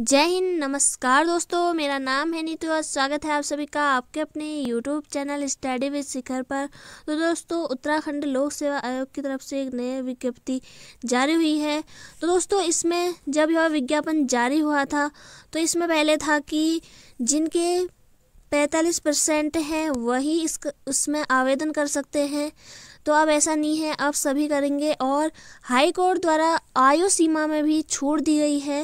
जय हिंद नमस्कार दोस्तों मेरा नाम है नीतू और स्वागत है आप सभी का आपके अपने YouTube channel study with Shikhar पर तो दोस्तों उत्तराखंड लोक सेवा आयोग की तरफ से एक नई विज्ञप्ति जारी हुई है तो दोस्तों इसमें जब यह विज्ञापन जारी हुआ था तो इसमें पहले था कि जिनके पैंतालीस परसेंट हैं वही इस उसमें आवेदन कर सकते हैं तो अब ऐसा नहीं है अब सभी करेंगे और हाई कोर्ट द्वारा आयु सीमा में भी छूट दी गई है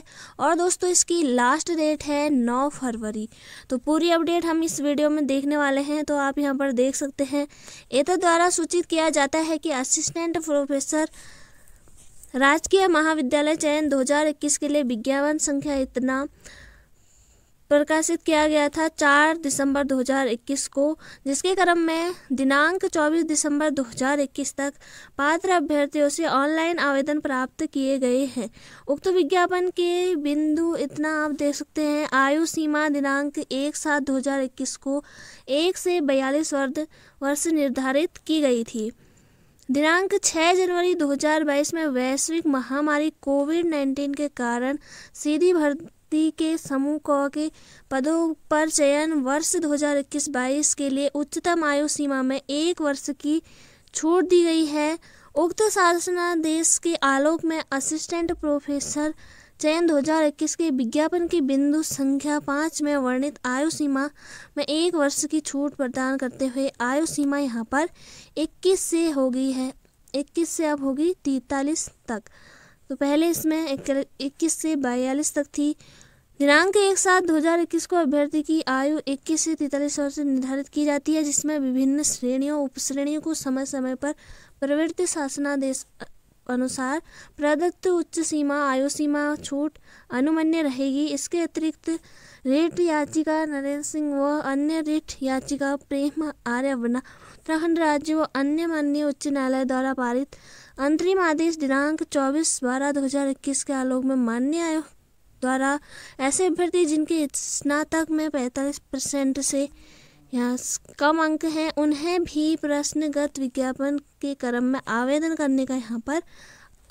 और दोस्तों इसकी लास्ट डेट है 9 फरवरी तो पूरी अपडेट हम इस वीडियो में देखने वाले हैं तो आप यहाँ पर देख सकते हैं एतद द्वारा सूचित किया जाता है कि असिस्टेंट प्रोफेसर राजकीय महाविद्यालय चयन दो के लिए विज्ञापन संख्या इतना प्रकाशित किया गया था 4 दिसंबर 2021 को जिसके क्रम में दिनांक 24 दिसंबर 2021 तक पात्र अभ्यर्थियों से ऑनलाइन आवेदन प्राप्त किए गए हैं उक्त विज्ञापन के बिंदु इतना आप देख सकते हैं आयु सीमा दिनांक एक सात दो को एक से बयालीस वर्ष निर्धारित की गई थी दिनांक 6 जनवरी 2022 में वैश्विक महामारी कोविड 19 के कारण सीधी भर्ती व्यक्ति के समूह क के पदों पर चयन वर्ष 2021-22 के लिए उच्चतम आयु सीमा में एक वर्ष की छूट दी गई है उक्त शासनादेश के आलोक में असिस्टेंट प्रोफेसर चयन 2021 के विज्ञापन की बिंदु संख्या पाँच में वर्णित आयु सीमा में एक वर्ष की छूट प्रदान करते हुए आयु सीमा यहाँ पर 21 से होगी है 21 से अब होगी 43 तक तो पहले इसमें इक्कीस से बयालीस तक थी दिनांक एक सात दो हजार इक्कीस को अभ्यर्थी की आयु इक्कीस से तैतालीस वर्ष निर्धारित की जाती है जिसमें विभिन्न श्रेणियों उप श्रेणियों को समय समय पर प्रवृत्ति शासनादेश अनुसार प्रदत्त उच्च सीमा आयु सीमा छूट अनुमन्य रहेगी इसके अतिरिक्त रेट याचिका नरेंद्र सिंह व अन्य रेट याचिका प्रेम आर्यवना उत्तराखंड राज्य व अन्य मान्य उच्च न्यायालय द्वारा पारित अंतरिम आदेश दिनांक 24 बारह 2021 के आलोक में मान्य आयोग द्वारा ऐसे अभ्यर्थी जिनके स्नातक में 45 परसेंट से या कम अंक हैं उन्हें भी प्रश्नगत विज्ञापन के क्रम में आवेदन करने का यहाँ पर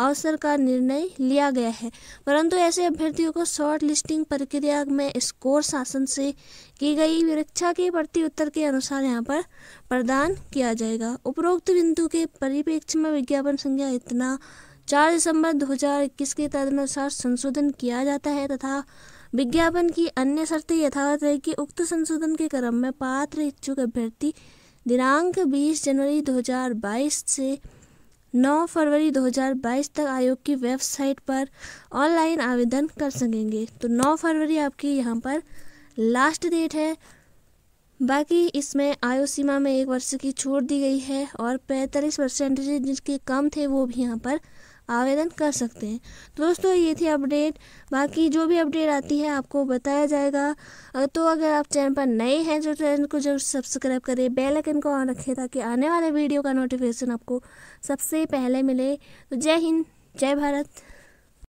अवसर का निर्णय लिया गया है परंतु ऐसे अभ्यर्थियों को शॉर्ट लिस्टिंग प्रक्रिया में स्कोर शासन से की गई परीक्षा के प्रति उत्तर के अनुसार यहाँ पर प्रदान किया जाएगा उपरोक्त बिंदु के परिप्रेक्ष्य में विज्ञापन संख्या इतना चार दिसंबर 2021 के तदनुसार संशोधन किया जाता है तथा विज्ञापन की अन्य शर्तें यथावत है कि उक्त संशोधन के क्रम में पात्र इच्छुक अभ्यर्थी दिनांक 20 जनवरी 2022 से 9 फरवरी 2022 तक आयोग की वेबसाइट पर ऑनलाइन आवेदन कर सकेंगे तो 9 फरवरी आपकी यहाँ पर लास्ट डेट है बाकी इसमें आयु सीमा में एक वर्ष की छूट दी गई है और पैंतालीस परसेंटेज जिनके कम थे वो भी यहाँ पर आवेदन कर सकते हैं दोस्तों ये थी अपडेट बाकी जो भी अपडेट आती है आपको बताया जाएगा तो अगर आप चैनल पर नए हैं तो चैनल को जरूर सब्सक्राइब करें बेल आइकन को ऑन रखें ताकि आने वाले वीडियो का नोटिफिकेशन आपको सबसे पहले मिले तो जय हिंद जय भारत